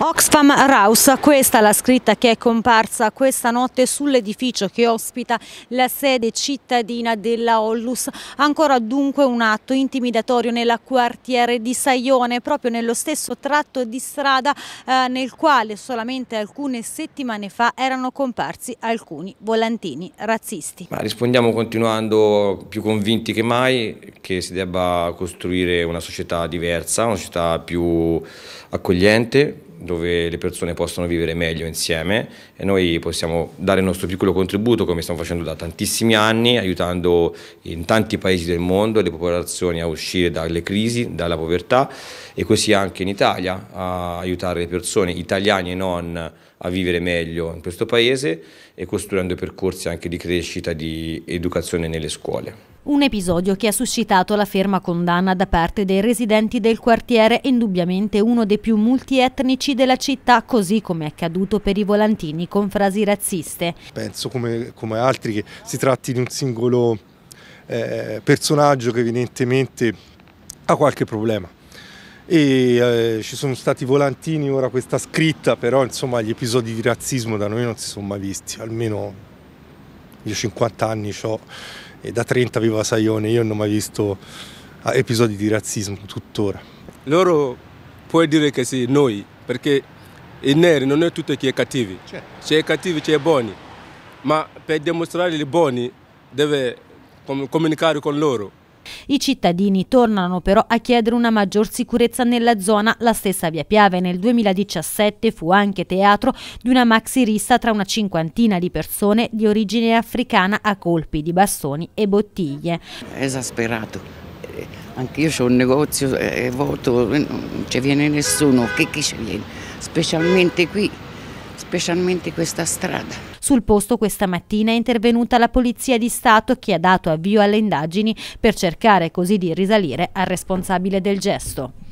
Oxfam Raus, questa è la scritta che è comparsa questa notte sull'edificio che ospita la sede cittadina della Ollus. Ancora dunque un atto intimidatorio nel quartiere di Saione, proprio nello stesso tratto di strada eh, nel quale solamente alcune settimane fa erano comparsi alcuni volantini razzisti. Ma rispondiamo continuando più convinti che mai che si debba costruire una società diversa, una società più accogliente dove le persone possono vivere meglio insieme e noi possiamo dare il nostro piccolo contributo come stiamo facendo da tantissimi anni, aiutando in tanti paesi del mondo le popolazioni a uscire dalle crisi, dalla povertà e così anche in Italia a aiutare le persone italiane e non a vivere meglio in questo paese e costruendo percorsi anche di crescita, e di educazione nelle scuole. Un episodio che ha suscitato la ferma condanna da parte dei residenti del quartiere, indubbiamente uno dei più multietnici della città, così come è accaduto per i volantini con frasi razziste. Penso come, come altri che si tratti di un singolo eh, personaggio che evidentemente ha qualche problema e eh, ci sono stati volantini, ora questa scritta, però insomma gli episodi di razzismo da noi non si sono mai visti, almeno io 50 anni ho e da 30 viva Saione, io non ho mai visto ah, episodi di razzismo tuttora. Loro puoi dire che sì, noi, perché i neri non è tutto chi è cattivi, c'è, certo. c'è cattivi, c'è buoni, ma per dimostrare i buoni deve comunicare con loro i cittadini tornano però a chiedere una maggior sicurezza nella zona. La stessa Via Piave nel 2017 fu anche teatro di una maxi rissa tra una cinquantina di persone di origine africana a colpi di bastoni e bottiglie. Esasperato. Eh, anche io ho un negozio, è eh, vuoto, non ci viene nessuno, che chi ci viene? Specialmente qui, specialmente questa strada. Sul posto questa mattina è intervenuta la Polizia di Stato che ha dato avvio alle indagini per cercare così di risalire al responsabile del gesto.